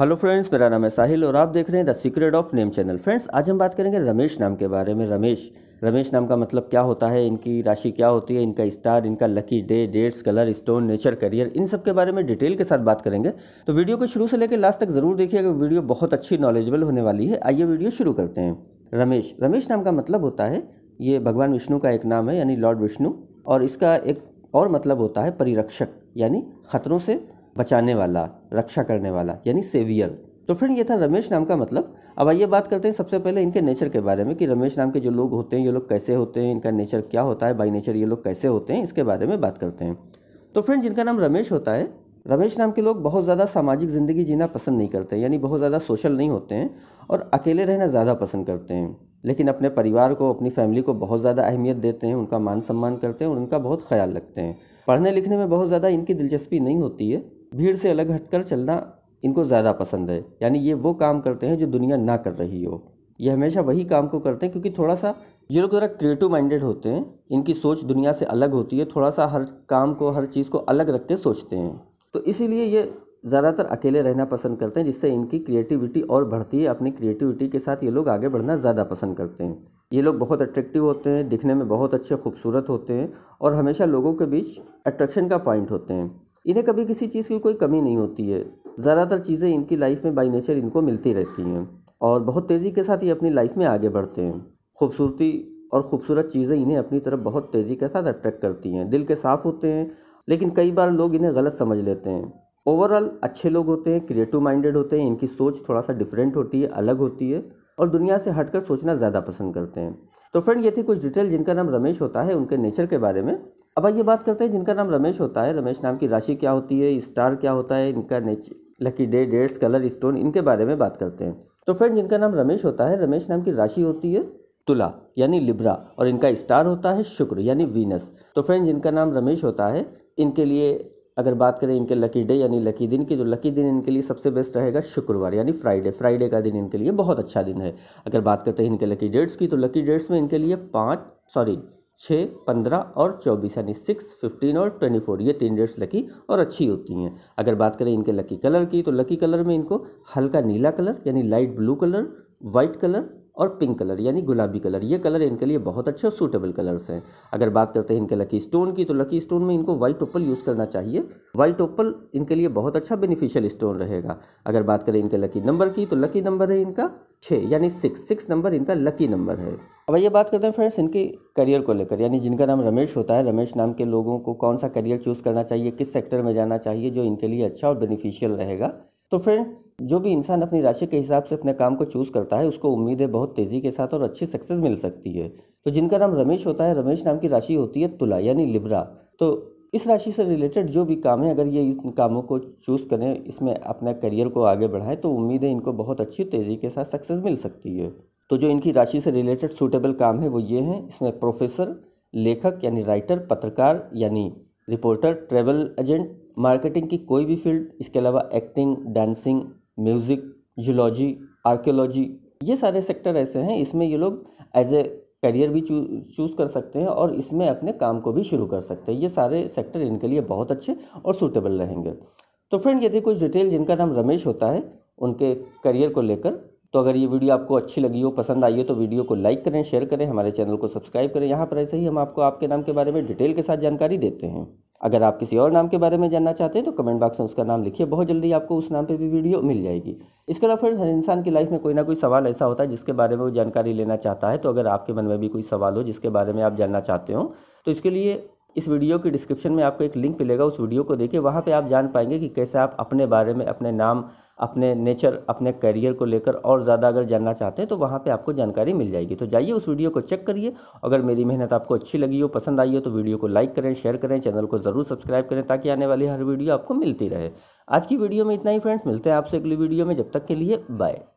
hello friends मेरा नाम है साहिल और आप देख रहे हैं the secret of name channel friends आज हम बात करेंगे रमेश नाम के बारे में रमेश रमेश नाम का मतलब क्या होता है इनकी राशि क्या होती है इनका स्टार इनका lucky day dates colour stone nature career इन सब के बारे में डिटेल के साथ बात करेंगे तो वीडियो को शुरू से लेकर लास्ट तक जरूर देखिएगा वीडियो बहुत अच्छी नॉलेजेबल होने वाली है आइए वीडियो शुरू करते हैं रमेश रमेश नाम का मतलब होता है ये भगवान विष्णु का एक नाम है यानी लॉर्ड विष्णु और इसका एक और मतलब होता है परिरक्षक यानी खतरों से बचाने वाला रक्षा करने वाला यानी सेवियर तो फ्रेंड ये था रमेश नाम का मतलब अब आइए बात करते हैं सबसे पहले इनके नेचर के बारे में कि रमेश नाम के जो लोग होते हैं ये लोग कैसे होते हैं इनका नेचर क्या होता है बाई नेचर ये लोग कैसे होते हैं इसके बारे में बात करते हैं तो फ्रेंड जिनका नाम रमेश होता है रमेश नाम के लोग बहुत ज़्यादा सामाजिक ज़िंदगी जीना पसंद नहीं करते यानी बहुत ज़्यादा सोशल नहीं होते हैं और अकेले रहना ज़्यादा पसंद करते हैं लेकिन अपने परिवार को अपनी फैमिली को बहुत ज़्यादा अहमियत देते हैं उनका मान सम्मान करते हैं और उनका बहुत ख्याल रखते हैं पढ़ने लिखने में बहुत ज़्यादा इनकी दिलचस्पी नहीं होती है भीड़ से अलग हटकर चलना इनको ज़्यादा पसंद है यानी ये वो काम करते हैं जो दुनिया ना कर रही हो ये हमेशा वही काम को करते हैं क्योंकि थोड़ा सा ये लोग ज़रा क्रिएटिव माइंडेड होते हैं इनकी सोच दुनिया से अलग होती है थोड़ा सा हर काम को हर चीज़ को अलग रख के सोचते हैं तो इसीलिए ये ज़्यादातर अकेले रहना पसंद करते हैं जिससे इनकी क्रिएटिविटी और बढ़ती है अपनी क्रिएटिविटी के साथ ये लोग आगे बढ़ना ज़्यादा पसंद करते हैं ये लोग बहुत अट्रैक्टिव होते हैं दिखने में बहुत अच्छे खूबसूरत होते हैं और हमेशा लोगों के बीच अट्रैक्शन का पॉइंट होते हैं इन्हें कभी किसी चीज़ की कोई कमी नहीं होती है ज़्यादातर चीज़ें इनकी लाइफ में बाई नेचर इनको मिलती रहती हैं और बहुत तेज़ी के साथ ये अपनी लाइफ में आगे बढ़ते हैं खूबसूरती और ख़ूबसूरत चीज़ें इन्हें अपनी तरफ बहुत तेज़ी के साथ अट्रैक्ट करती हैं दिल के साफ़ होते हैं लेकिन कई बार लोग इन्हें गलत समझ लेते हैं ओवरऑल अच्छे लोग होते हैं क्रिएटिव माइंडेड होते हैं इनकी सोच थोड़ा सा डिफरेंट होती है अलग होती है और दुनिया से हटकर सोचना ज़्यादा पसंद करते हैं तो फ्रेंड ये थी कुछ डिटेल जिनका नाम रमेश होता है उनके नेचर के बारे में अब आइए बात करते हैं जिनका नाम रमेश होता है रमेश नाम की राशि क्या होती है स्टार क्या होता है इनका lucky day dates colour stone इनके बारे में बात करते हैं तो फ्रेंड जिनका नाम रमेश होता है रमेश नाम की राशि होती है तुला यानी लिब्रा और इनका स्टार होता है शुक्र यानी वीनस तो फ्रेंड जिनका नाम रमेश होता है इनके लिए अगर बात करें इनके लकी डे यानी लकी दिन की तो लकी दिन इनके लिए सबसे बेस्ट रहेगा शुक्रवार यानी फ्राइडे फ्राइडे का दिन इनके लिए बहुत अच्छा दिन है अगर बात करते हैं इनके लकी डेट्स की तो लकी डेट्स में इनके लिए पाँच सॉरी छः पंद्रह और चौबीस यानी सिक्स फिफ्टीन और ट्वेंटी फोर ये तीन डेट्स लकी और अच्छी होती हैं अगर बात करें इनके लकी कलर की तो लकी कलर में इनको हल्का नीला कलर यानी light blue colour white colour और पिंक कलर यानी गुलाबी कलर ये कलर इनके लिए बहुत अच्छे और सूटेबल कलर्स हैं अगर बात करते हैं इनके लकी स्टोन की तो लकी स्टोन में इनको वाइट ओपल यूज़ करना चाहिए वाइट ओपल इनके लिए बहुत अच्छा बेनिफिशियल स्टोन रहेगा अगर बात करें इनके लकी नंबर की तो लकी नंबर है इनका छः यानी सिक्स सिक्स नंबर इनका लकी नंबर है अब ये बात करते हैं फ्रेंड्स इनके करियर को लेकर यानी जिनका नाम रमेश होता है रमेश नाम के लोगों को कौन सा करियर चूज़ करना चाहिए किस सेक्टर में जाना चाहिए जो इनके लिए अच्छा और बेनिफिशियल रहेगा तो फ्रेंड्स जो भी इंसान अपनी राशि के हिसाब से अपने काम को चूज़ करता है उसको उम्मीद है बहुत तेज़ी के साथ और अच्छी सक्सेस मिल सकती है तो जिनका नाम रमेश होता है रमेश नाम की राशि होती है तुला यानी लिब्रा तो इस राशि से रिलेटेड जो भी काम है अगर ये इन कामों को चूज़ करें इसमें अपना करियर को आगे बढ़ाएं तो उम्मीद है इनको बहुत अच्छी तेज़ी के साथ सक्सेस मिल सकती है तो जो इनकी राशि से रिलेटेड सूटेबल काम है वो ये हैं इसमें प्रोफेसर लेखक यानी राइटर पत्रकार यानी रिपोर्टर ट्रेवल एजेंट मार्केटिंग की कोई भी फील्ड इसके अलावा acting dancing music zoology archaeology ये सारे सेक्टर ऐसे हैं इसमें ये लोग एज ए करियर भी चूज़ कर सकते हैं और इसमें अपने काम को भी शुरू कर सकते हैं ये सारे सेक्टर इनके लिए बहुत अच्छे और सूटेबल रहेंगे तो फ्रेंड यदि कुछ डिटेल जिनका नाम रमेश होता है उनके करियर को लेकर तो अगर ये वीडियो आपको अच्छी लगी हो पसंद आई हो तो वीडियो को लाइक करें शेयर करें हमारे चैनल को सब्सक्राइब करें यहाँ पर ऐसे ही हम आपको आपके नाम के बारे में डिटेल के साथ जानकारी देते हैं अगर आप किसी और नाम के बारे में जानना चाहते हैं तो कमेंट बॉक्स में उसका नाम लिखिए बहुत जल्दी आपको उस नाम पर भी वीडियो मिल जाएगी इसके अलावा फिर हर इंसान की लाइफ में कोई ना कोई सवाल ऐसा होता है जिसके बारे में वो जानकारी लेना चाहता है तो अगर आपके मन में भी कोई सवाल हो जिसके बारे में आप जानना चाहते हो तो इसके लिए इस वीडियो की डिस्क्रिप्शन में आपको एक लिंक मिलेगा उस वीडियो को देखिए वहाँ पे आप जान पाएंगे कि कैसे आप अपने बारे में अपने नाम अपने नेचर अपने करियर को लेकर और ज़्यादा अगर जानना चाहते हैं तो वहाँ पे आपको जानकारी मिल जाएगी तो जाइए उस वीडियो को चेक करिए अगर मेरी मेहनत आपको अच्छी लगी हो पसंद आई हो तो वीडियो को लाइक करें शेयर करें चैनल को ज़रूर सब्सक्राइब करें ताकि आने वाली हर वीडियो आपको मिलती रहे आज की वीडियो में इतना ही फ्रेंड्स मिलते हैं आपसे अगली वीडियो में जब तक के लिए बाय